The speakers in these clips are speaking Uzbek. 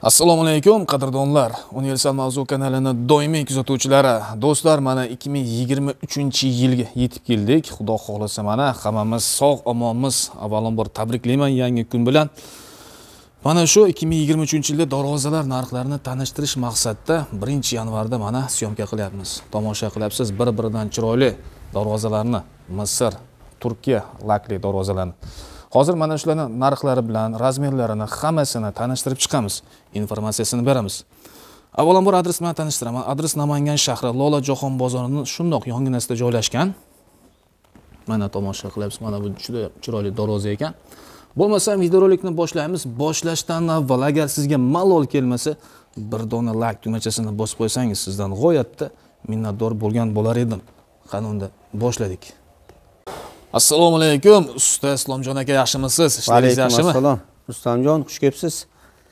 assalomu alaykum qadrdonlar universal mavzu kanalini doimiy kuzatuvchilari do'stlar mana 2023 yilga yetib keldik xudo xohlasa mana hammamiz sog' omonmiz avvalambor tabriklayman yangi kun bilan mana shu 2023 yilda darvozalar narxlarini tanishtirish maqsadida 1 yanvarda mana syomka qilyapmiz tomosha qilyapsiz bir biridan chiroyli darvozalarni misr turkiya lakli darvozalarni hozir mana shularni narxlari bilan razmerlarini hammasini tanishtirib chiqamiz informatsiyasini beramiz avvalambor adres bilan tanishtiraman adres namangan shahri lola jahon bozorini shundoq yonginasida joylashgan mana tomosha qilyapsiz mana bu juda chiroyli darvoza ekan bo'lmasam videorolikni boshlaymiz boshlashdan avval agar sizga malol kelmasa bir dona layk tugmachasini bosib qo'ysangiz sizdan g'oyatda minnatdor bo'lgan bo'lar edim qani unda boshladik assalomu alaykum usta islomjon aka yaxshimisiz ishlaringiz yaxshimi assalom rustamjon xush kelibsiz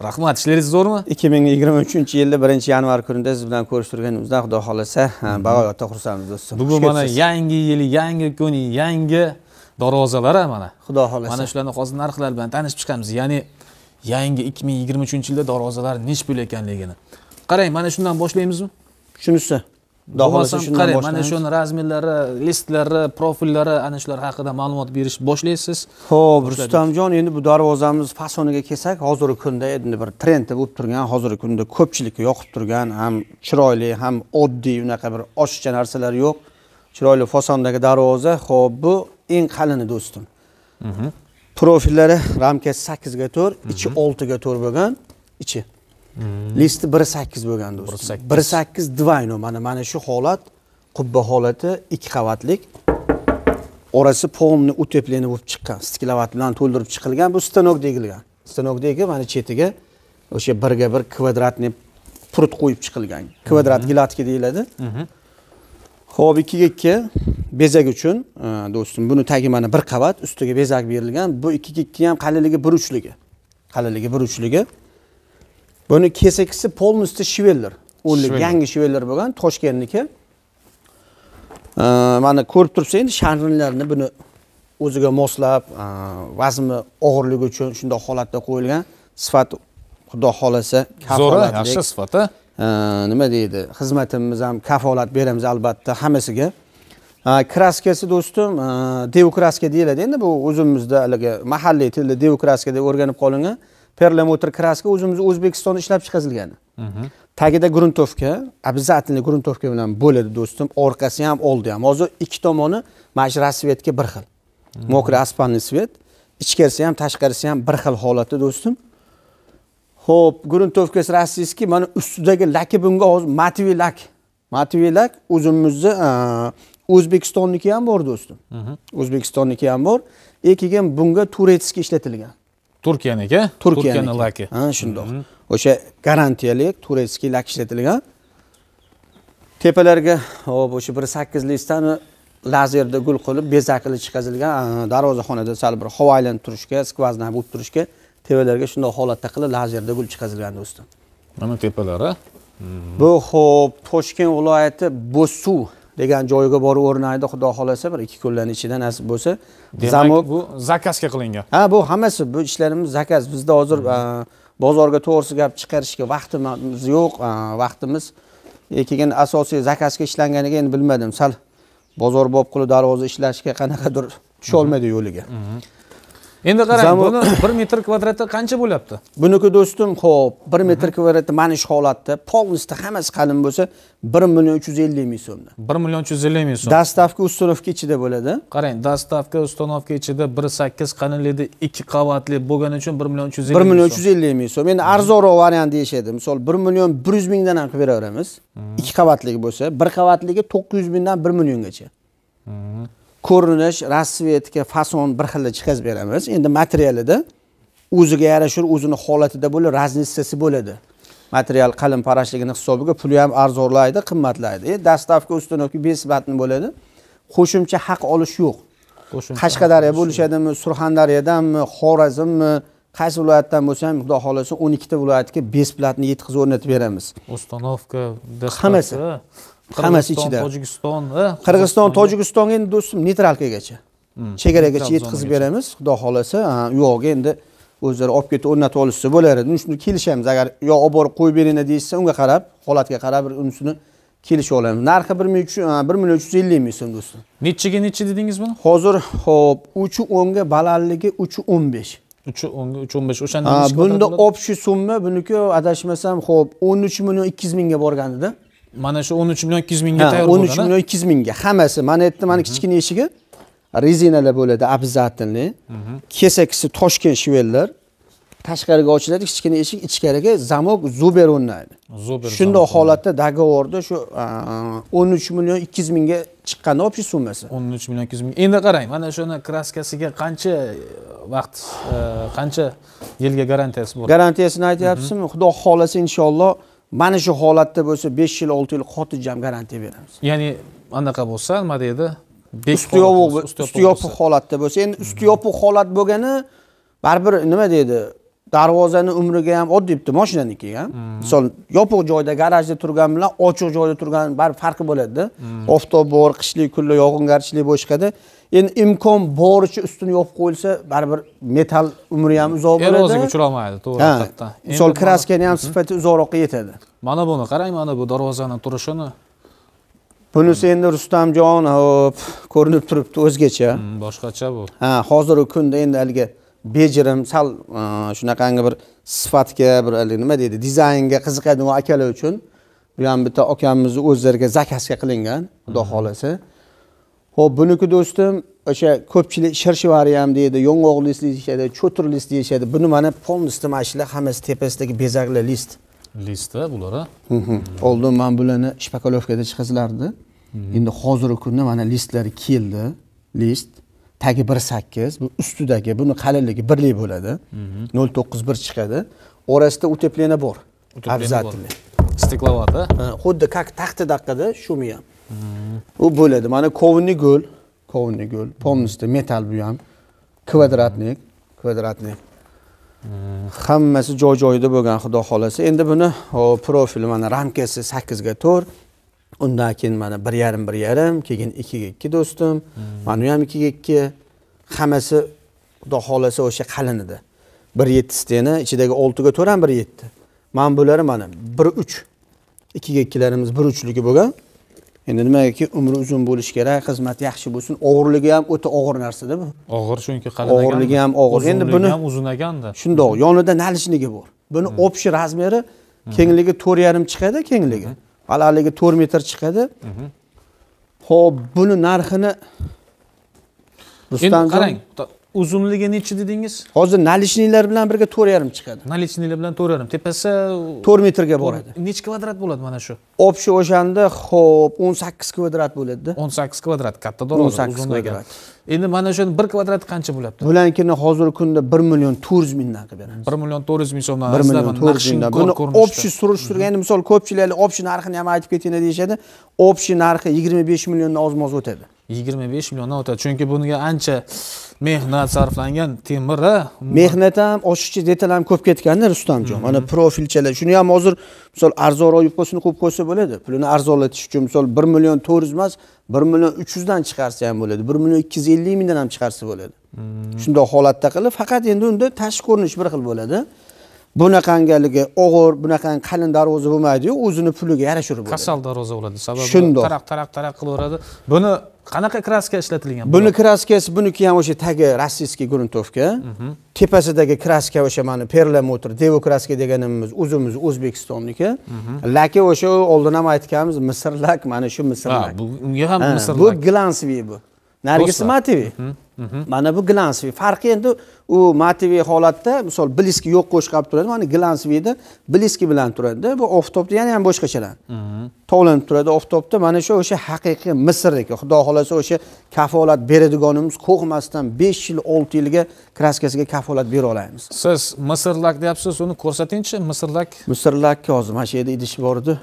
rahmat ishlaringiz zo'rmi ikki ming yigirma uchinchi yilni birinchi yanvar kunida siz bilan ko'rishtirganimizdan xudo xohlasa hmm. bag'oyatda xursandmiz do'stim bugun mana yangi yil yangi kun yangi darvozalar mana xudo xohlasa mana shularni hozir narxlar bilan tanishib chiqamiz ya'ni yangi ikki ming yigirma uchinchi yilda darvozalar nechi pul ekanligini qarang mana shundan boshlaymizmi shunisi bo'lmasam qarang mana shuni razmerlari listlari profillari ana shular haqida ma'lumot berish boshlaysiz ho'p rustamjon endi bu darvozamiz fasoniga kelsak hozirgi kunda endi bir trendda bo'lib turgan hozirgi kunda ko'pchilikka yoqib turgan ham chiroyli ham oddiy unaqa bir oshiqcha narsalar yo'q chiroyli fasondagi darvoza ho'p bu eng qalini do'stim mhm. profillari ramkasi sakkizga to'rt ichi mhm. oltiga to'rt bo'lgan ichi Hmm. listi bir sakkiz bo'lgan do'stim bir sakkiz двойной mana mana shu holat qubba holati ikki qavatlik orasi полный утепление bo'lib chiqqan stiklovat bilan to'ldirib chiqilgan bu stanok deyilgan stanok deyilgan mana chetiga o'sha birga bir kvadratniy prut qo'yib chiqilgan kvadrat hmm. gilatki deyiladi ho'p hmm. ikkiga ikki bezak uchun e, do'stim buni tagi mana bir qavat ustiga bezak berilgan bu ikkiga ikki ham qalinligi bir uchligi qalinligi bir uchligi buni kesakisi полностью shveller yangi shveller bo'lgan toshkentniki mana ko'rib turibsiz endi sharnlarni buni o'ziga moslab vazni og'irligi uchun shundoq holatda qo'yilgan sifat xudo xohlasa zo'r yaxshi sifat nima deydi xizmatimiz ham kafolat beramiz albatta hammasiga kraskasi do'stim dev kraska deyiladi endi bu o'zimizda haligi mahalliy tilda dev deb o'rganib qolingan perlemotor kraska o'zimizni o'zbekistonda ishlab chiqarilgan mhm. tagida gruntovka обязательно gruntovka bilan bo'ladi do'stim orqasi ham oldi ham hozir ikki tomoni mana shu rasvedka bir xil mokрый аспанный svet ichkarisi ham tashqarisi ham bir xil holatda do'stim ho'p gruntovkasi rossiyskiy mana ustidagi laki bunga hozir mativiy lak mativiy lak o'zimizni o'zbekistonniki ham bor do'stim mhm. o'zbekistonniki ham bor и keyin bunga turetskiy ishlatilgan turkiyaniki turkiyani laki ha shundoq mhm. o'sha garantiyali turetskiy lak ishlatilgan tepalarga hop o'sha bir sakkiz lazerda gul qilib bezakli chiqazilgan darvozaxonada sal bir havo aylanib turishga skvozna bo'lib turishga tepalarga shundoq holatda qilib lazerda gul chiqazilgan do'stim mana tepalari mhm. bu ho'p toshkent viloyati bo'zsuv degan joyga borib o'rnaydi xudo xohlasa bir ikki kunlarni ichida nasib bo'lsa zamok bu zakazga qilingan ha bu hammasi bu ishlarimiz zakaz bizda hozir hmm. e, bozorga to'g'risi gap chiqarishga vaqtimiz yo'q e, vaqtimiz keyin asosiy zakazga ishlanganiga endi bilmadim sal bozorbop qilib darvoza ishlashga qanaqadir hmm. tusholmaydi yo'liga hmm. endi qarang buni bir metr kvadrati qancha bo'lyapti buniki do'stim ho'p bir metr kvadrati mana shu holatda полностью hammasi qalin bo'lsa bir million uch yuz ellik ming so'mda bir million uch yuz ellik ming so'm dastavka установка ichida bo'ladi qarang dastavka установка ichida bir sakkiz qalinlikda ikki qavatli bo'lgani uchun bir million uch yuz bir million uch yuz ellik ming so'm endi arzonroq variant deyishadi misol bir million bir yuz mingdan ham qilib beraveramiz ikki qavatligi bo'lsa bir qavatligi to'qqiz yuz mingdan bir milliongacha ko'rinish rassvetka fason bir xilda chiqazib beramiz endi materialida o'ziga yarashur o'zini holatida bo'lib raznitsasi bo'ladi material qalin parashligini hisobiga puli ham arzonlaydi qimmatlaydi e, dastavka установка besbatni bo'ladi qo'shimcha haq olish yo'q qashqadaryo bo'lishadimi surxondaryodanmi xorazmmi qaysi viloyatdan bo'lsa ham xudo xohlasa o'n ikkita viloyatga besplatni yetkazib o'rnatib beramiz установка hammasi hammasi ichida tojikiston eh, qirg'iziston tojikiston endi do'stim neytralkagacha hmm. chegaragacha yetkazib beramiz xudo xohlasa u yog'iga endi o'zlari olib ketib o'rnatib olishsa bo'lar edi shuni kelishamiz agar yo olib borib qo'yib beringlar deyishsa unga qarab holatga qarab bir unisini kelishib olamiz narxi bir ming uch bir million uch yuz ellik ming so'm do'stim nechiga nechi dedingiz buni hozir ho'p uchi o'nga balandligi uchi o'n besh uchi o'nga uch o'n besh o'shanda bunda общий сумма buniki adashmasam ho'p o'n uch million ikki yuz mingga borgan edi mana shu 13 million 200 mingga tayyor bo'lgan 13 million 200 mingga hammasi mana bu yerda mana kichkina mhm. eshigi rezinalar bo'ladi обязательный mhm. kesakisi toshkent shvedlar tashqariga ochiladi kichkina eshik ichkariga zamok zuber o'rnaydi zuber shundoq holatda договорda shu o'n uch million ikki yuz mingga chiqqan общий summasi o'n uch million ikki yuz ming endi qarang mana shuni kraskasiga qancha e, vaqt e, qancha yilga garantiyasi bor garantiyasini aytyapsizmi mhm. xudo xohlasa inshaalloh mana shu holatda bo'lsa besh yil olti yil xotirjam garantiya beramiz ya'ni anaqa bo'lsa nima deydi usti yopiq usti yopiq holatda bo'lsa endi usti yopiq holat bo'lgani baribir nima deydi darvozani umriga ham oddiy bitta moshinaniki ham misol yopiq joyda garajda turgan bilan ochiq joyda turgan baribir farqi bo'ladida hmm. oftob bor qishlik kunlar yog'ingarchilik boshqada endi imkon boricha ustini yopib qo'yilsa baribir metal umri ham uzoq bo'ladi eroziyaga uchramaydi to'g'ri haqiqatdan misol kraskani ham mhm. sifati uzoqroqqa yetadi mana buni qarang mana bu darvozani turishini bunisi endi rustamjon hop ko'rinib turibdi o'zgacha mm, boshqacha bu ha hozirgi kunda endi haligi bejirim sal e, shunaqangi bir sifatga bir nima deydi dizaynga qiziqadigan akalar uchun bu ham bitta akamizni o'zlariga zakazga qilingan xudo mhm. xohlasa ho'p buniki do'stim o'sha ko'pchilik shirshivariyam deydi yong'oq list deyishadi cho'tir list deyishadi buni mana полностью mana shular hammasi tepasidagi bezakli list listda bular oldin mana bularni shpakalovkada chiqizlardi mhm. endi hozirgi kunda mana listlar keldi list tagi bir sakkiz bu ustidagi buni qalinligi birlik bo'ladi mhm. nol to'qqiz bir chiqadi orasida utepleniya bor обязательно стекловато xuddi как taxtadaqada shumi ham u bo'ladi mana kovniy gul kovniy gul полностью metal bu ham kvadratnik kvadratnik hammasi joy joyida bo'lgan xudo xohlasa endi buni profili mana ramkasi sakkizga to'rt undan keyin mana bir yarim bir yarim keyin ikkiga ikki do'stim mana bu ham ikkiga ikki hammasi xudo xohlasa o'sha qalin edi bir yetti steni ichidagi oltiga to'rt ham bir yetti mana bular mana bir uch ikkiga ikkilarimiz bir uchligi bo'lgan endi nimagaki umri uzun bo'lishi kerak xizmati yaxshi bo'lsin og'irligi ham o'ta og'ir narsada bu og'ir chunki og'irligi ham og'ir endi buni ham uzun ekanda shundoq yonida nalishnigi bor buni общий razmeri kengligi to'rt yarim chiqadi kengligi balandligi to'rt metr chiqadi ho'p buni narxini endi qarang uzunligi nechi dedingiz hozir nalishniklar bilan birga to'rt yarim chiqadi nalishniklar bilan to'rt yarim tepasi to'rt metrga boradi nechi kvadrat bo'ladi mana shu общий o'shanda ho'p o'n sakkiz kvadrat bo'ladida o'n sakkiz kvadrat katta doroza o'n sakkiz kvadrat endi mana shuni bir kvadrati qancha bo'lyapti bularnikini hozirgi kunda bir million to'rt yuz mingdan qilib beramiz bir million to'rt yuz ming so'mdan bir million to'rt yuz mingdan buni общий surishtirgan endi misol ko'pchilar общий narxini ham aytib ketinglar deyishadi общий narxi yigirma besh milliondan ozma oz o'tadi yigirma besh milliondan o'tadi chunki bunga ancha mehnat sarflangan temir mehnat ham oshiqcha detal ham ko'p ketganda rustamjon mhm. mana profilchalar shuni ham hozir misol arzon royipovni qo'yib qo'ysa bo'ladi pulini arzonlatish uchun misol bir million to'rt yuz emas bir million uch yuzdan chiqarsa ham bo'ladi bir million ikki yuz ellik mingdan ham chiqarsa bo'ladi hmm. shundoq holatda qilib faqat endi unda tashqi ko'rinish bir xil bo'ladi bunaqangaligi og'ir bunaqangi qalin darvoza bo'lmaydiyu o'zini puliga yarasha kasal darvoza bo'ladi sababi shundoq taraq taraq taraq qilaveradi buni qanaqa kraska ishlatilgan buni kraskasi buniki ham o'sha tagi rossiyskiy gruntovka mhm. tepasidagi kraska o'sha mana perlamutr devo kraska deganimiz o'zimiz o'zbekistonniki mhm. laki o'sha oldin ham aytganmiz misr lak mana shu misr lak unga ham misr bu glansviy bu nargis Matvi. Mhm, mana bu glansviy farqi endi u motiviy holatda misol bliski yo'q qo'shib qolib turadi mana glansviyda bliski bilan turadida bu oftobda yana ham boshqachalanadi mhm. tovlanib turadi oftobda mana shu o'sha haqiqiy misrniki xudo xohlasa o'sha kafolat beradiganimiz qo'rqmasdan besh yil olti yilga kraskasiga kafolat bera olamiz siz misrlak deyapsiz uni ko'rsatingchi misrlak misrlak hozir mana shu yerda idish bor edi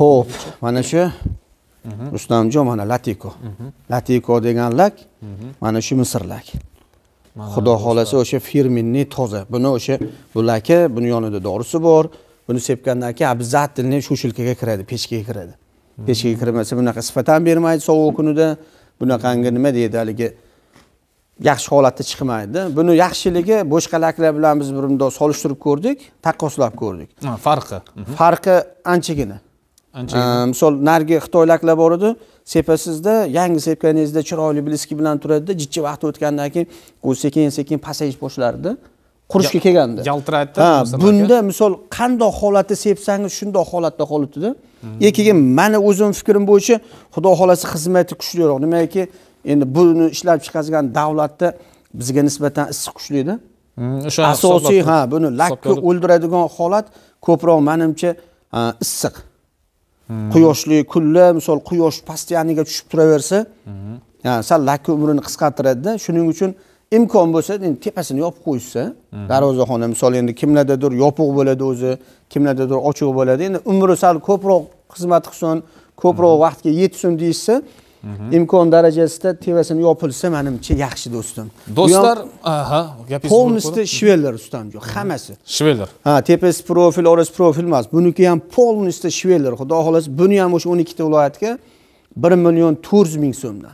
ho'p mana shu mhm. rustamjon mana latiko mhm. latiko degan lak mana shu misr lak xudo xohlasa o'sha firmenniy toza buni o'sha bu laka buni yonida dorisi bor buni sepgandan keyin обязательно shushilkaga kiradi pechkaga kiradi pechkaga kirmasa bunaqa sifat ham bermaydi sovuq kunida bunaqangi nima deydi haligi yaxshi holatda chiqmaydi buni yaxshiligi boshqa laklar bilan biz bir bundoq solishtirib ko'rdik taqqoslab ko'rdik farqi farqi anchagina Ehm, misol narigi xitoyliklar bor edi sepasizda yangi sepganingizda chiroyli bliski bilan turadida jichcha vaqt o'tgandan keyin u sekin sekin pasayish boshlardi qurishga kelganda yaltiraydida ha bunda misol qandoq holatda sepsangiz shundoq holatda qolibdida hmm. e keyin mani o'zim fikrim bo'yicha xudo xohlasa xizmati kuchliroq nimagaki endi buni ishlab chiqargan davlatda bizga nisbatan issiq kuchlida hmm, o'sha asosiy ha buni lakka o'ldiradigan holat ko'proq manimcha issiq Hmm. quyoshli kunlar misol quyosh постоянniga tushib turaversa hmm. sal lakka umrini qisqartiradida shuning uchun imkon bo'lsa endi tepasini yopib qo'yishsa hmm. darvozaxona misol endi kimlardadir yopiq bo'ladi o'zi kimlardadir ochiq bo'ladi endi umri sal ko'proq xizmat qilsin ko'proq vaqtga yetsin deyishsa imkon darajasida tevasini yopilsa manimcha yaxshi do'stim do'stlar aha gapingiz полностью shveller jo hammasi shveller ha tepasi profil orasi profil emas buniki ham полностью shveller xudo xohlasa buni ham o'sha o'n ikkita viloyatga bir million to'rt yuz ming so'mdan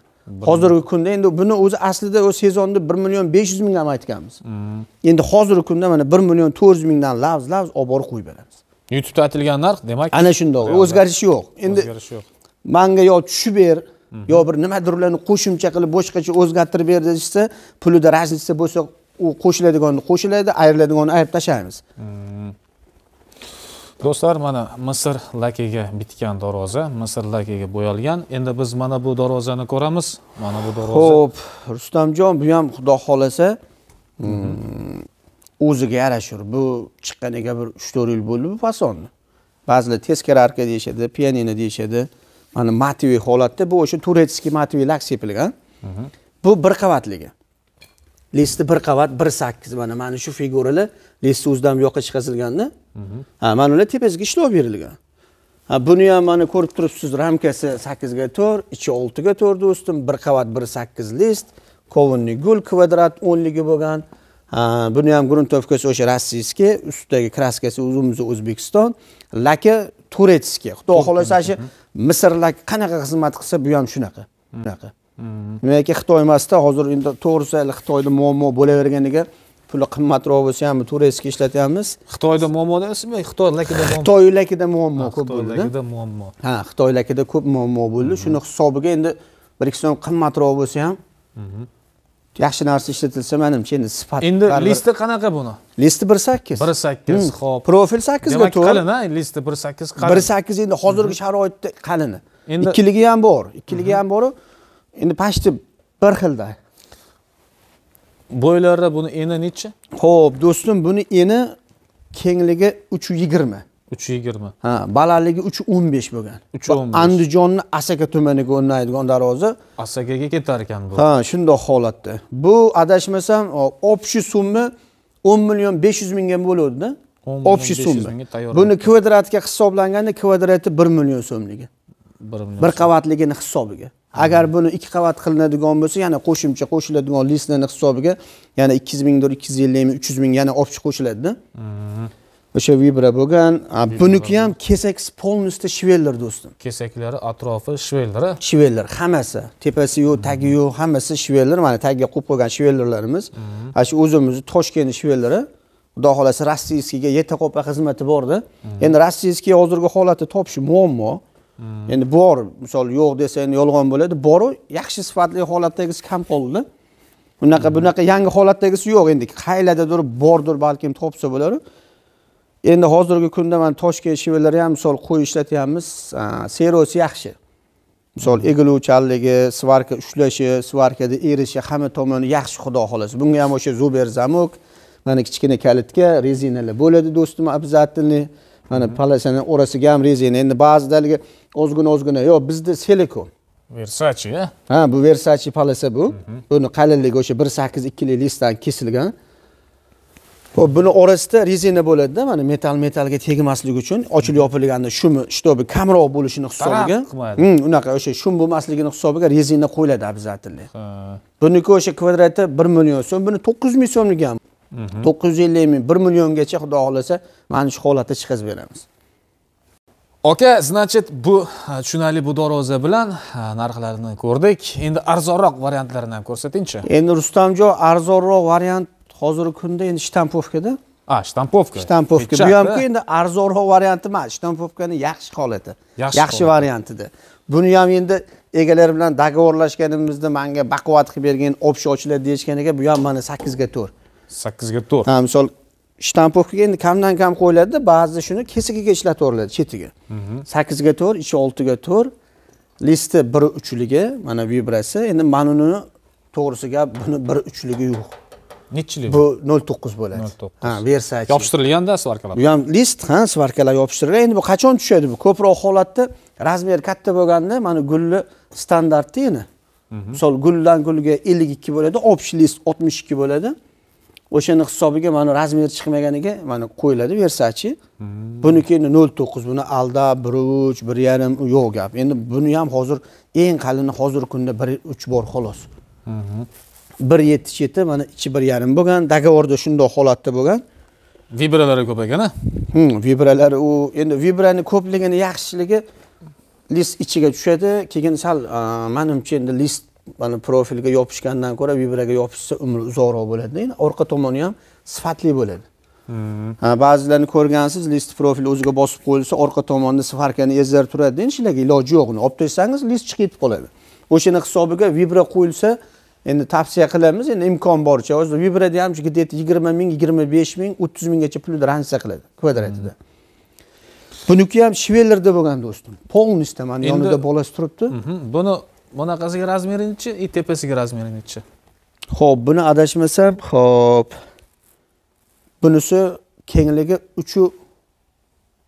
hozirgi kunda endi buni o'zi aslida o'sha sezonda bir million besh yuz ming ham aytganmiz mhm. endi hozirgi kunda mana bir million to'rt yuz mingdan lavz lavz olib borib qo'yib beramiz youtubeda aytilgan narx demak ana shundoq o'zgarish yo'q endi o'zgarish yo'q manga yo tushib ber yo bir nimadir ularni qo'shimcha qilib boshqacha o'zgartirib ber desa pulida разница bo'lsa u qo'shiladiganini qo'shiladi ayriladiganni ayirib tashlaymiz hmm. do'stlar mana misr lakiga bitgan darvoza misr lakiga bo'yalgan endi biz mana bu darvozani ko'ramiz mana bu darvoza ho'p rustamjon bu ham xudo xohlasa hmm, o'ziga yarashur bu chiqqaniga bir uch to'rt yil bo'ldi bu fasonni ba'zilar teskari arka deyishadi pianino deyishadi mana matviy holatda bu o'sha turetskiy matviy sepilgan mhm. bu bir qavatligi listni bir qavat bir sakkiz mana mana shu figurali listi o'zidan bu yoqqa chiqazilganda mhm. ha mana ular tepasiga ishlov berilgan ha buni ham mana ko'rib turibsiz ramkasi sakkizga to'rt ichi oltiga to'rt do'stim bir qavat bir sakkiz list kovunniy gul kvadrat o'nligi bo'lgan buni ham gruntovkasi o'sha rossiyskiy ustidagi kraskasi o'zimizni o'zbekiston laka turetskiy xudo xohlasa shu mhm. misrlar qanaqa xizmat qilsa bu ham shunaqa shunaqa nimaki xitoy emasda hozir endi to'g'risi hali xitoyda muammo bo'laverganiga puli qimmatroq bo'lsa ham turistga ishlatyapmiz xitoyda muammo deyapsizmi xitoy lakida xitoy lakida muammo ah, ko'p bo'ldi lakida muammo ha xitoy lakida ko'p muammo bo'ldi shuni hisobiga endi bir ikki so'm qimmatroq bo'lsa ham mhm. yaxshi narsa ishlatilsa manimcha endi sifat endi listi qanaqa buni listi bir sakkiz bir sakkiz ho'p hmm. profil sakkizga demak qalin a listi bir sakkiz qalin bir sakkiz endi hozirgi mhm. sharoitda qalini endi ikkiligi ham bor ikkiligi ham mhm. boru endi почти bir xilda bo'ylari buni eni nechi ho'p do'stim buni eni kengligi uch yigirma uch yigirma ha balandligi uch o'n besh bo'lgan uch o'n besh andijonni asaka tumaniga o'rnaydigan darvoza asakaga ketar ekan bu ha shundoq holatda bu adashmasam общий summa o'n million besh yuz mingga bo'luvdida общий summa buni kvadratga hisoblanganda kvadrati bir million so'mligi bir qavatligini hisobiga agar hmm. buni ikki qavat qilinadigan bo'lsa yana qo'shimcha qo'shiladigan listani hisobiga yana ikki yuz mingdir ikki yuz ellik ming uch yuz ming yana olib qo'shiladida hmm. o'sha vibra bo'lgan buniki ham kesak полностью shvellar do'stim kesaklari atrofi shvellar shvellar hammasi tepasi yo'q tagi hmm. yo'q hammasi shvellar mana tagiga qo'yib qo'ygan shvellarlarimiz hmm. ana shu o'zimizni toshkentni shvellari xudo xohlasa rossiyskiyga yeta qopa xizmati borda hmm. endi rossiyskiy hozirgi holati topish muammo endi bor misol yo'q desa endi yolg'on bo'ladi boru yaxshi sifatli holatdagisi kam qoldi bunaqa bunaqa yangi holatdagisi yo'q endi qayerlardadir bordir balkim topsa bo'lar endi hozirgi kunda mana toshkent shivalarga ham misol qo'y ishlatyapmiz serosi yaxshi misol egiluvchanligi svarka ushlashi svarkada erishi hamma tomoni yaxshi xudo xohlasa bunga ham o'sha zuber zamok mana kichkina kalitga rezinalar bo'ladi do'stim обязательно mana mhm. palasani orasiga ham rezina endi ba'zida haligi ozgina ozgina yo'q bizda silikon versachi ha bu versachi palasa bu mhm. buni qalinligi o'sha bir sakkiz ikkilik listdan kesilgan ho'p buni orasida rezina bo'ladida mana metal metalga tegmasligi uchun ochilib yopilganda shumi shtobi kamroq bo'lishini hisobiga hmm, unaqa o'sha shum bo'lmasligini hisobiga rezina qo'yiladi обязательно buniki o'sha kvadrati bir million so'm buni to'qqiz yuz ming so'mlik ham mhm. to'qqiz yuz ellik ming bir milliongacha xudo xohlasa mana shu holatda chiqazib beramiz aka значит bu tushunarli bu darvoza bilan narxlarini ko'rdik endi arzonroq variantlarini ham ko'rsatingchi endi rustamjon arzonroq variant hozirgi kunda endi shtampovkada a shtampovka shtampovka bu ham endi arzonroq varianti emas shtampovkani yaxshi holati yaxshi variantida buni ham endi egalari bilan договорlashganimizda manga baquvvat qilib bergan общий ochiladi deyishgan ekan bu ham mana sakkizga to'rt sakkizga to'rt ha misol shtampovkaga endi kamdan kam qo'yiladida ba'zida shuni kesakiga ishlataveriladi chetiga mhm. sakkizga to'rt ichi oltiga to'rt listi bir uchligi mana vibrasi endi mana uni to'g'risi gap buni bir uchligi yo'q nechi yil bu nol to'qqiz bo'ladi nol to'qqiz ha versachi yopishtirilganda svarkalar bu ham list ha svarkalar yopishtirilgan endi bu qachon tushadi bu ko'proq holatda razmeri katta bo'lganda mana gulni standartda endi mhm. misol guldan gulga ellik ikki bo'ladi общий list oltmish ikki bo'ladi o'shani hisobiga mana razmeri chiqmaganiga mana qo'yiladi versachi mhm. buniki endi nol to'qqiz buni alda bir uch bir yarim yo'q gap endi buni ham hozir eng qalini hozirgi kunda bir uch bor xolos mhm. bir yetti yetti mana ichi bir yarim bo'lgan договорda shundoq holatda bo'lgan vibralari ko'p ekan a hmm, vibralari u endi vibrani ko'pligini yaxshiligi list ichiga tushadi keyin sal manimcha endi list mana profilga yopishgandan ko'ra vibraga yopishsa umri uzoqroq bo'ladida endi orqa tomoni ham sifatli bo'ladi hmm. ba'zilarni ko'rgansiz list profil o'ziga bosib qo'yilsa orqa tomonda svarkani ezar turadida endi shularga iloji yo'q uni olib tashlasangiz list chiqib ketib qoladi o'shani hisobiga vibra qo'yilsa endi tavsiya qilamiz endi imkon boricha hozir vibrada ham shu где-то yigirma ming yigirma besh ming o'ttiz minggacha pulni ranjisa qiladi kvadratida buniki ham shvelerda bo'lgan do'stim полностью mani yonida bolasi turibdi mhm, buni bunaqasiga razmeri nechi и tepasiga razmeri nechi ho'p buni adashmasam ho'p bunisi kengligi uchu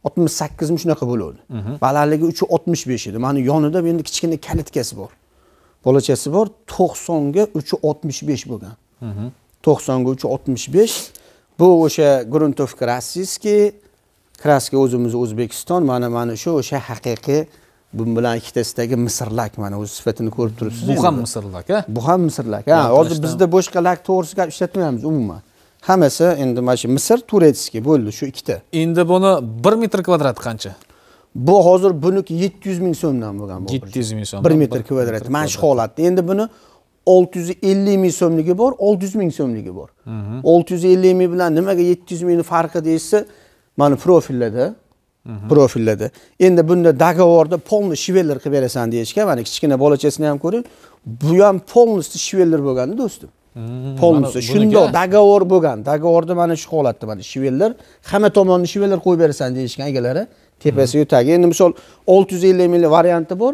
oltmish sakkizmi shunaqa bo'lavdi mhm. balandligi uchu oltmish besh edi mani yonida endi kichkina kalitkasi bor bolachasi bor to'qsonga uchi oltmish besh bo'lgan mhm. to'qsonga uchi oltmish besh bu o'sha gruntovka rossiyskiy kraska o'zimizni o'zbekiston mana mana shu o'sha haqiqiy bu bilan ikkitasidagi misrlak mana o'z sifatini ko'rib turibsiz bu ham misrlak a bu ham misrlak ha hozir bizda boshqa lak to'g'risida gap ishlatmaymiz umuman hammasi endi mana shu misr turetskiy bo'ldi shu ikkita endi buni bir metr kvadrat qancha bu hozir buniki yetti yuz ming so'mdan bo'lgan yetti yuz ming so'm bir metr kvadrat mana shu holatda endi buni olti yuz ellik ming so'mligi bor olti yuz ming so'mligi bor mhm. olti yuz ellik ming bilan nimaga yetti yuz mingni farqi deysa mana profillarda mhm. profillarda endi bunda договорda полный shveller qilib berasan deyishgan mana kichkina bolachasini ham ko'ring bu ham полностью shveller bo'lganda do'stim полностью shundoq договор bo'lgan договорda mana shu holatda mana shveller hamma tomonni shveller qo'yib berasan deyishgan egalari tepasiyu tagi endi misol olti yuz ellik minglik varianti bor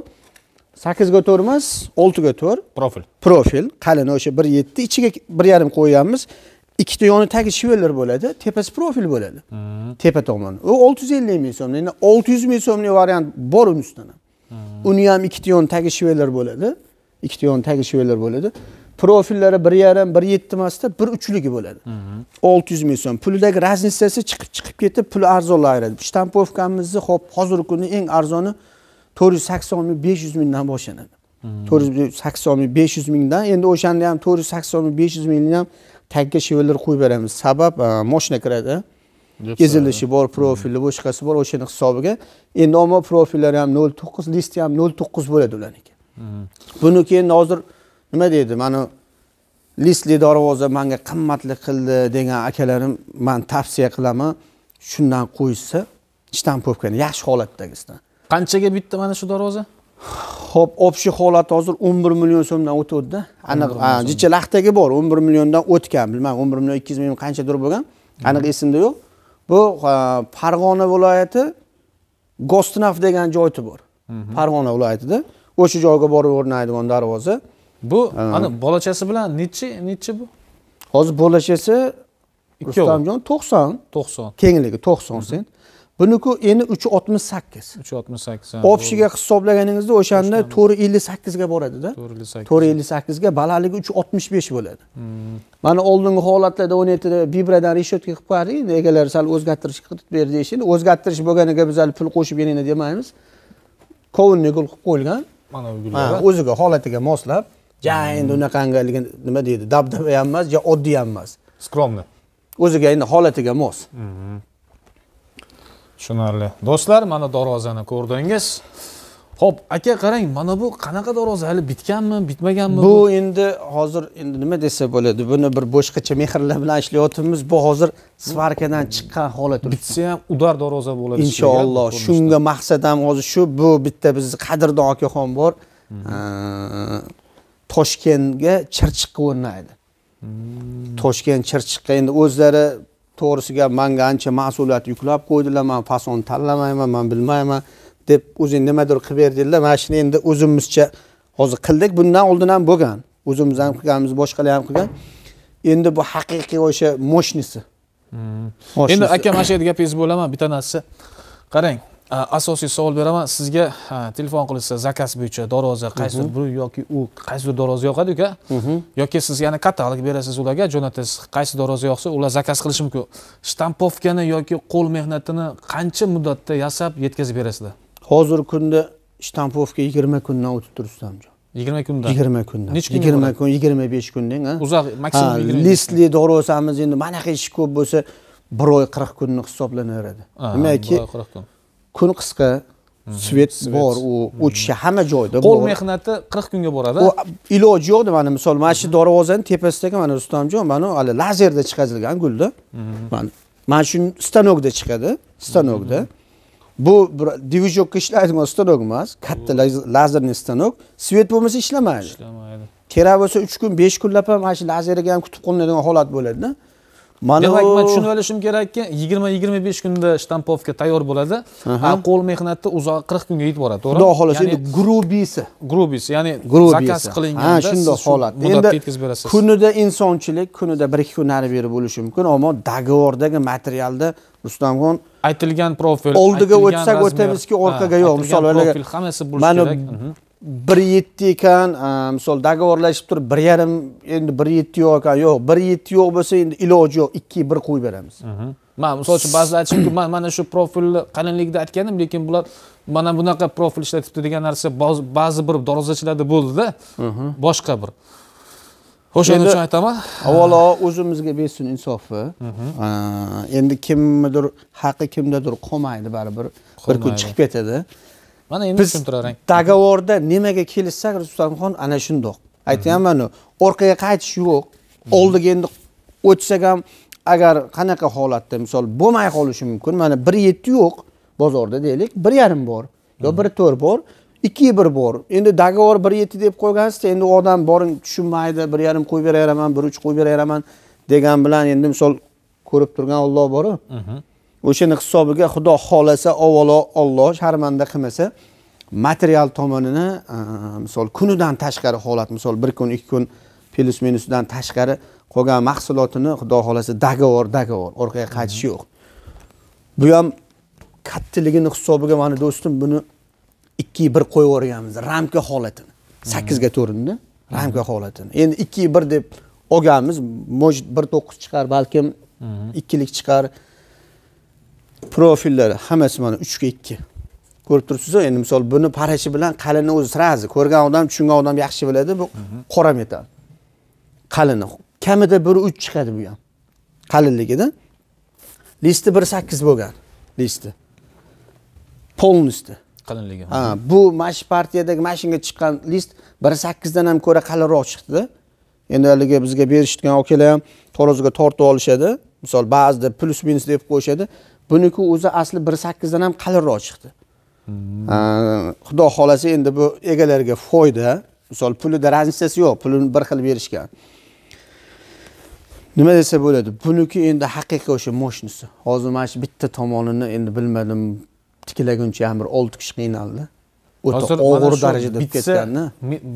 sakkizga to'rt emas oltiga to'rt profil profil qalin o'sha bir yetti ichiga bir yarim qo'yganmiz ikkita yoni tagi shveller bo'ladi tepasi profil bo'ladi hmm. tepa tomoni u olti yuz ellik ming so'm endi olti yuz ming so'mlik variant bor uni ustidan hmm. uni ham ikkita yoni tagi shveller bo'ladi ikkita yoni tagi shveller bo'ladi profillari bir yarim bir yetti emasda bir uchligi bo'ladi olti yuz ming so'm pulidagi raznitsasi chiqib chiqib ketib puli arzonlayveradi shtampovkamizni ho'p hozirgi kunda eng arzoni to'rt yuz sakson ming besh yuz mingdan boshlanadi to'rt yuz sakson ming besh yuz mingdan endi o'shanda ham to'rt yuz sakson ming besh yuz mingni ham tagga shivirlar qo'yib beramiz sabab e, moshina kiradi ezilishi bor profili boshqasi bor o'shani hisobiga endi omma profillari ham nol to'qqiz listi ham nol to'qqiz bo'ladi ularniki buniki endi hozir nima deydi mana listli doravoza manga qimmatli qildi degan akalarim man tavsiya qilaman shundan qo'yishsa ishdan yaxshi holatdagisidan qanchaga bitta mana shu doravoza ho'p общий holati hozir o'n bir million so'mdan o'tyaptida aniq jicha laxtaga bor o'n bir milliondan o'tgan bilmadim o'n bir million ikki yuz ming qanchadir bo'lgan aniq esimda yo'q bu farg'ona viloyati gostnaf degan joyi bor mhm. farg'ona viloyatida o'sha joyga borib o'rnaydigan darvoza bu ana bolachasi bilan nechi nechi bu hozir bolachasi rustamjon to'qson to'qson kengligi to'qson sen buniki endi uch yuz oltmish sakkiz uch yuz oltmish sakkiz obshiga hisoblaganingizda o'shanda to'rt yuz ellik sakkizga boradida to'rt yuz ellik sakkizga balandligi uch yuz oltmish besh bo'ladi hmm. mana oldingi holatlarda o'n yettida bibradan решетка qilib qo'yardik endi egalari sal o'zgartirish qilib berdi deyishdi o'zgartirish bo'lganiga biz hali pul qo'shib beringlar demaymiz kovunniy gul qilib qo'yilgan mana bu o'ziga holatiga moslab ja endi unaqangaligi nima deydi dabdaba ham emas ja oddiy ham emas skromni o'ziga endi holatiga mos mhm. tushunarli do'stlar mana darvozani ko'rdingiz ho'p aka qarang mana bu qanaqa darvoza hali bitganmi bitmaganmi bu endi hozir endi nima desa bo'ladi buni bir boshqacha mehrlar bilan ishlayotganmiz bu hozir svarkadan chiqqan holat bitsa ham udar darvoza bo'ladi inshaalloh shunga maqsad ham hozir shu bu bitta bizni qadrdon akaxon bor mhm. toshkentga chirchiqqa o'rnaydi toshkent chirchiqqa endi o'zlari to'g'risiga manga ancha mas'uliyat yuklab qo'ydilar man fasonni tanlamayman man bilmayman deb o'zing nimadir qilib ber dedilar mana shuni endi o'zimizcha hozir qildik bundan oldin ham bo'lgan o'zimiz ham qilganmiz boshqalar ham qilgan endi bu haqiqiy o'sha мощныйsi hmm. endi aka mana shu yerda gapingizni bo'laman bitta narsa qarang Э, asosiy savol beraman sizga telefon qilishsa zakaz bo'yicha darvoza qaysidir bir yoki u qaysidir darvoza yoqadi uka yoki siz yana katalog berasiz ularga jo'natasiz qaysi darvoza yoqsa ular zakaz qilishi mumkin shtampovkani yoki qo'l mehnatini qancha muddatda yasab yetkazib berasizlar hozirgi kunda shtampovka yigirma kundan o'tib turibdi amjon yigirma kundan yigirma kundan nechi kun yigirma kun yigirma besh kun deng uzoq maksimum listli darvozamiz endi manaqa ish ko'p bo'lsa bir oy qirq kunni hisoblanaveradi nimaki qirq kun kun qisqa mhm. svet bor u o'chishi mhm. hamma joyda qo'l mehnati qirq kunga boradi iloji yo'qda mana misol mana shu mhm. darvozani tepasidagi mana rustamjon mana hali lazerda chiqazilgan gulda mana shu stanokda chiqadi stanokda bu dvijokka ishlaydigan stanok emas katta lazerniy stanok svet bo'lmasa ishlamaydi ishlamaydi kerak bo'lsa uch kun besh kunlab ham mana shu lazerga ham kutib qolinadigan holat bo'ladida mana demak man tushunib olishim kerakki yigirma yigirma besh kunda shtampovka tayyor bo'ladi a qo'l mehnati uzoq qirq kunga yetib boradi to'g'rimi xudo xohlasa endi grubiysi grubiysi ya'ni zakaz qilinganda ha shundoq holat endi yetkazib berasiz kunida insonchilik kunida bir ikki kun nari beri bo'lishi mumkin ammo dagovordagi materialda rustamxon aytilgan profil oldiga o'tsak o'tamizki orqaga yo'q misol hammasi bo'lishi kerak bir yetti ekan misol договорlashib turib bir yarim endi bir yetti yo'q ekan yo'q bir yetti yo'q bo'lsa endi iloji yo'q ikki bir qo'yib beramiz man misol uchun ba'zilar aytishadiki man mana shu profilni qalinligida aytganim lekin bular mana bunaqa profil ishlatibdi degan narsa ba'zi bir dorozachilarda bo'ldida boshqa bir o'shaning uchun aytaman avvalo o'zimizga bersin insofi endi kimnidir haqqi kimdadir qolmaydi baribir bir kun chiqib ketadi mana endi tushuntirarang договорda nimaga kelishsak rustamxon ana shundoq aytyapmanu orqaga qaytish yo'q oldiga endi o'tsak ham agar qanaqa holatda misol bo'lmay qolishi mumkin mana bir yetti yo'q bozorda deylik bir yarim bor yo bir to'rt bor ikki bir bor endi договор bir yetti deb qo'ygansizda endi odam boring tushunmaydi bir yarim qo'yib beraveraman bir uch qo'yib beraveraman degan bilan endi misol ko'rib turgan olloh boru o'shani hisobiga xudo xohlasa avvalo olloh sharmanda qilmasa material tomonini e, misol kunidan tashqari holat misol bir kun ikki kun plyus minusdan tashqari qolgan mahsulotini xudo xohlasa dagovor dagovor orqaga qaytish yo'q bu ham kattaligini hisobiga mana do'stim buni 2 bir qo'yib yuborganmiz ramka holatini sakkizga to'rtni ramka holatini endi 2 bir deb olganmiz может bir to'qqiz chiqar balkim ikkilik chiqar profillari hammasi mana uchga ikki ko'rib turibsizu endi misol buni parashi bilan qalini o'zi сразу ko'rgan odam tushungan odam yaxshi biladi bu qora metal qalini kamida bir uch chiqadi bu ham qalinligida listi bir sakkiz bo'lgan listi полностью qilinligi ha bu mash partiyadagi mashinga chiqqan list bir sakkizdan ham ko'ra qalinroq chiqdida endi haligi bizga berishgan akalar ham torozga tortib olishadi misol ba'zida plyus minus deb qo'yishadi buniki o'zi asli bir sakkizdan ham qalinroq chiqdi hmm. xudo xohlasa endi bu egalariga foyda misol pulida raznitsasi yo'q pulini bir xil berishgan nima desa bo'ladi buniki endi haqiqiy o'sha moshnisi hozir mana shu bitta tomonini endi bilmadim tiklaguncha ham bir olti kishi qiynaldi o'ta og'ir darajada bitta ketganda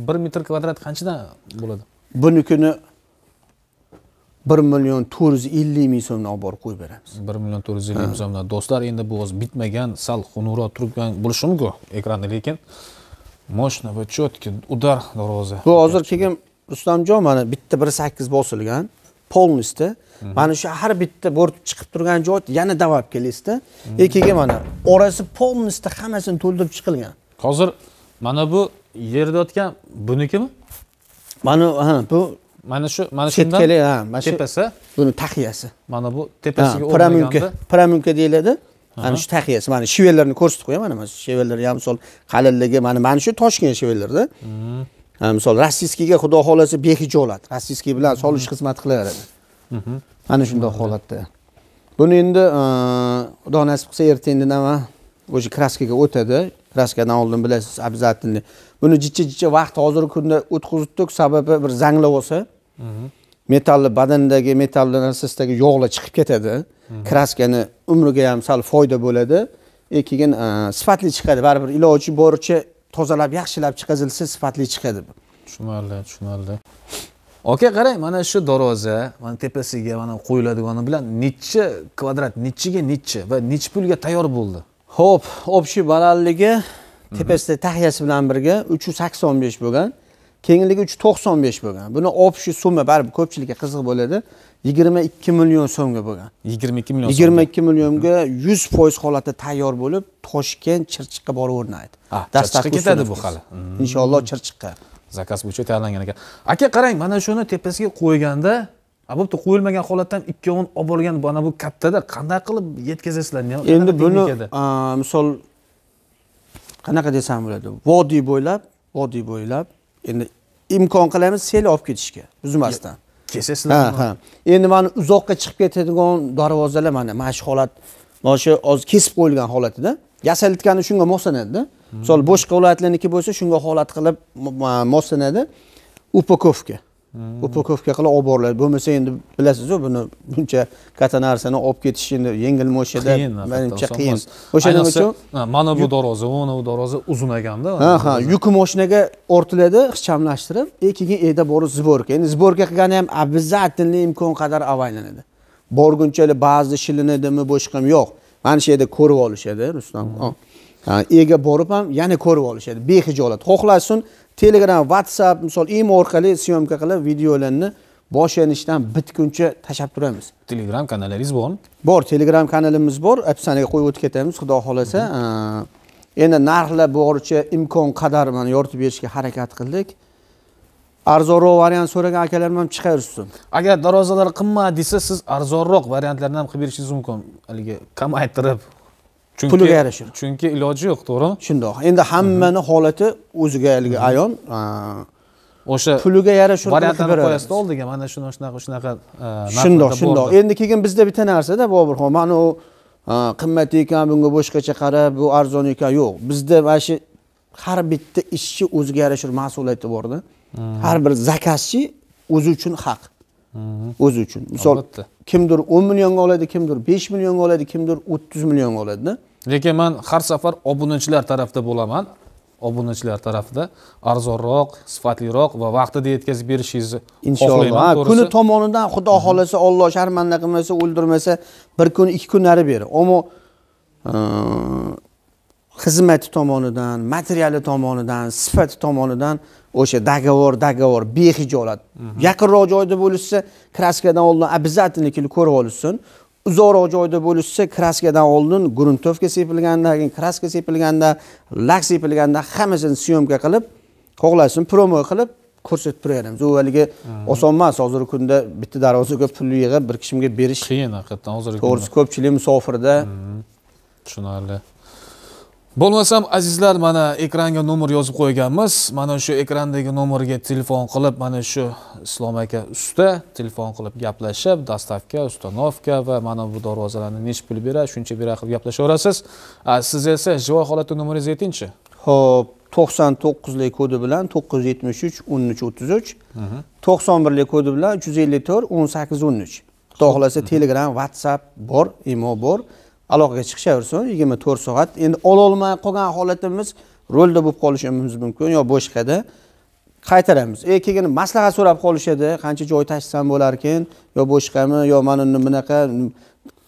bir metr kvadrat qanchadan bo'ladi bunikini bir million to'rt yuz ellik ming so'mni olib borib qo'yib beramiz bir million to'rt yuz ellik ming so'mdan do'stlar endi bu hozir bitmagan sal xunukroq turgan bo'lishi mumkin ekranda lekin мощно va четкий udar darvoza bu hozir keyin rustamjon mana bitta bir sakkiz bosilgan полностью mhm. mana shu har bitta bo'rtib chiqib turgan joyni yana davab kelasizda и keyin mana orasi полностью hammasini to'ldirib chiqilgan hozir mana bu yerda yotgan bunikimi mana bu mana shu mana shu chetkali ha mana shu tepasi buni taqiyasi mana bu tepasiga piramyunka piramyunka deyiladi mana shu taqiyasi mana shivellarni ko'rsatib qo'yaman mana shu shivellar ham misol qalinligi mana mana shu toshkent shivellarda hmm. misol rossiyskiyga xudo xohlasa behijolat rossiyskiy bilan solish xizmat qilaveradi mhm. mana shundoq holatda buni endi e, xudo nasib qilsa erta endi nima kraskaga o'tadi kraskadan oldin bilasiz обязательно buni jicha jicha vaqt hozirgi kunda o'tkazdik sababi bir zanglab olsa metalni badandagi metalni narsasidagi yog'lar chiqib ketadi kraskani umriga ham sal foyda bo'ladi e keyin e, sifatli chiqadi baribir iloji boricha tozalab yaxshilab chiqazilsa sifatli chiqadi tushunarli tushunarli aka qarang mana shu darvoza mana tepasiga mana qo'yiladigani bilan nechi kvadrat nechiga nechi va nechi pulga tayyor bo'ldi ho'p общий balandligi tepasida tahyasi bilan birga uch yuz sakson besh bo'lgan kengligi uch yuz to'qson besh bo'lgan buni общий summa baribir ko'pchilikka qiziq bo'ladi yigirma ikki million so'mga bo'lgan yigirma ikki million yigirma ikki millionga yuz foiz holatda tayyor bo'lib toshkent chirchiqqa borib o'rnaydi ah, dastlabki ketadi bu hali hmm. inshaalloh chirchiqqa zakaz bo'yicha tayyorlangan ekan aka qarang mana shuni tepasiga qo'yganda bo'pti qo'yilmagan holatda ham ikkovini olib borgan mana bu kattada qanday qilib yetkazasizlar endi buni misol qanaqa desam bo'ladi vodiy bo'ylab vodiy bo'ylab endi imkon qilamiz sel olib ketishga buzmasdan kesasizlar ha ha endi mana uzoqqa chiqib ketadigan darvozalar mana mana shu holat mana shu hozir kesib qo'yilgan holatida yasalitgani shunga moslanadida misol boshqa viloyatlarniki bo'lsa shunga holat qilib moslanadi upakovka upakovka qilib olib boriladi bo'lmasa endi bilasizu buni buncha katta narsani olib ketish endi yengil moshada manimcha qiyin o'sha nima uchun mana bu darvoza mana bu darvoza uzun ekanda ha ha yuki moshinaga ortiladi ixchamlashtirib и keyin eda borib сборка endi сборка qilgani ham обязательно imkon qadar avaylanadi borgunchalik ba'zida shilinadimi boshqami yo'q mana shu yerda ko'rib olishadi rustam hmm. ega borib ham yana ko'rib olishadi behijolat xohlasin telegram whatsapp misol imo orqali syomka qilib videolarni boshlanishdan bitguncha tashlab turamiz telegram kanalingiz bormi bor telegram kanalimiz bor описаниеga qo'yib o'tib ketamiz xudo xohlasa endi narxlar boricha imkon qadar mana yoritib berishga harakat qildik arzonroq variant so'ragan akalarim ham chiqaversin agar darozalar qimmat desa siz arzonroq variantlarni ham qilib berishingiz mumkin haligi kamaytirib chunki puliga yarasha chunki iloji yo'q to'g'rimi shundoq endi hammani mhm. holati o'ziga haligi mhm. ayon o'sha puliga yarasha variantini qo'yasiz oldiga mana shuni shunaqa shunaqa e, shundoq shundoq endi keyin bizda bitta narsada boburxon mana u e, qimmat ekan bunga boshqacha qarab bu arzon ekan yo'q bizda mana shu har bitta ishchi o'ziga yarasha mas'uliyati borda mhm. har bir zakazchi o'zi uchun haq o'zi uchun misol kimdir o'n millionga oladi kimdir besh millionga oladi kimdir o'ttiz millionga oladida lekin man har safar obunachilar tarafida bo'laman obunachilar tarafida arzonroq sifatliroq va vaqtida yetkazib berishingizni inshaalloh kuni tomonidan xudo xohlasa olloh sharmanda qilmasa o'ldirmasa bir kun ikki kun nari beri ammo xizmati tomonidan materiali tomonidan sifati tomonidan o'sha договор договор behijolat mhm. yaqinroq joyda bo'lishsa kraskadan oldin обязательно kelib ko'rib olishsin uzoqroq joyda bo'lishsa kraskadan oldin gruntovka sepilganda keyin kraska sepilganda lak sepilganda hammasini syomka qilib xohlasin promo qilib ko'rsatib turaveramiz u haligi mhm. oson emas hozirgi kunda bitta darvozaga pul yig'ib bir kishimga berish qiyin haqiqatdan hozirgi to'g'risi ko'pchilik musofirda mhm. tushunarli bo'lmasam azizlar mana ekranga nomer yozib qo'yganmiz mana shu ekrandagi nomerga telefon qilib mana shu islom aka usta telefon qilib gaplashib dostavka ustanovka va mana bu darvozalarni nechi pul beradi shuncha beradi qilib gaplashaverasiz siz esa jivo holatda nomeringizni aytingchi ho'p to'qson to'qqizlik kodi bilan to'qqiz yuz yetmish uch o'n uch o'ttiz uch mhm. to'qson birlik kodi bilan uch yuz ellik to'rt o'n sakkiz o'n uch xudo xohlasa telegram whatsapp bor imo bor aloqaga chiqishaversin yigirma to'rt soat endi ololmay qolgan holatimiz rolda bo'lib qolishimiz mumkin yo boshqada qaytaramiz e keyin maslahat so'rab qolishadi qancha joy tashsam bo'larkan yo boshqami yo mana bunaqa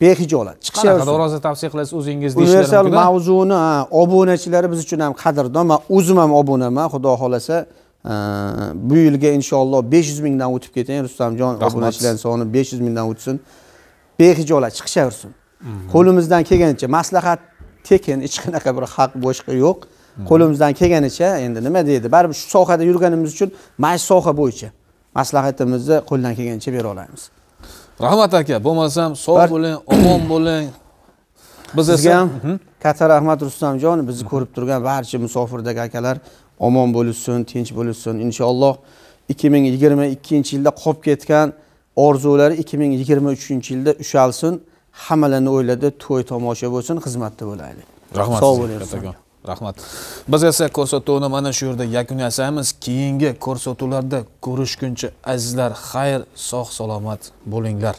behijolat chiqishaversin rosa tavsiya qilasiz o'zingiz universal mavzuni obunachilari biz uchun ham qadrdon man o'zim ham obunaman xudo xohlasa e, bu yilga inshaalloh besh yuz mingdan o'tib ketgan rustamjon obunachilar soni besh yuz mingdan o'tsin behijolat chiqishaversin Mhm. qo'limizdan kelganicha maslahat tekin hech qanaqa bir haq boshqa yo'q mhm. qo'limizdan kelganicha endi nima deydi baribir shu sohada yurganimiz uchun mana shu soha bo'yicha maslahatimizni qo'ldan kelganicha bera olamiz rahmat aka bo'lmasam sog' bo'ling omon bo'ling biz esa ham mhm. katta rahmat rustamjon bizni ko'rib turgan barcha musofirdagi akalar omon bo'lishsin tinch bo'lishsin inshaalloh ikki ming yigirma ikkinchi yilda qolib ketgan orzulari ikki ming yigirma uchinchi yilda ushalsin hammalarni o'yladi to'y tomosha bo'lsin xizmatda bo'laylik rahmat sog' bo'ling kattakon rahmat biz esa ko'rsatuvni mana shu yerda yakun yasaymiz keyingi ko'rsatuvlarda ko'rishguncha azizlar xayr sog' salomat bo'linglar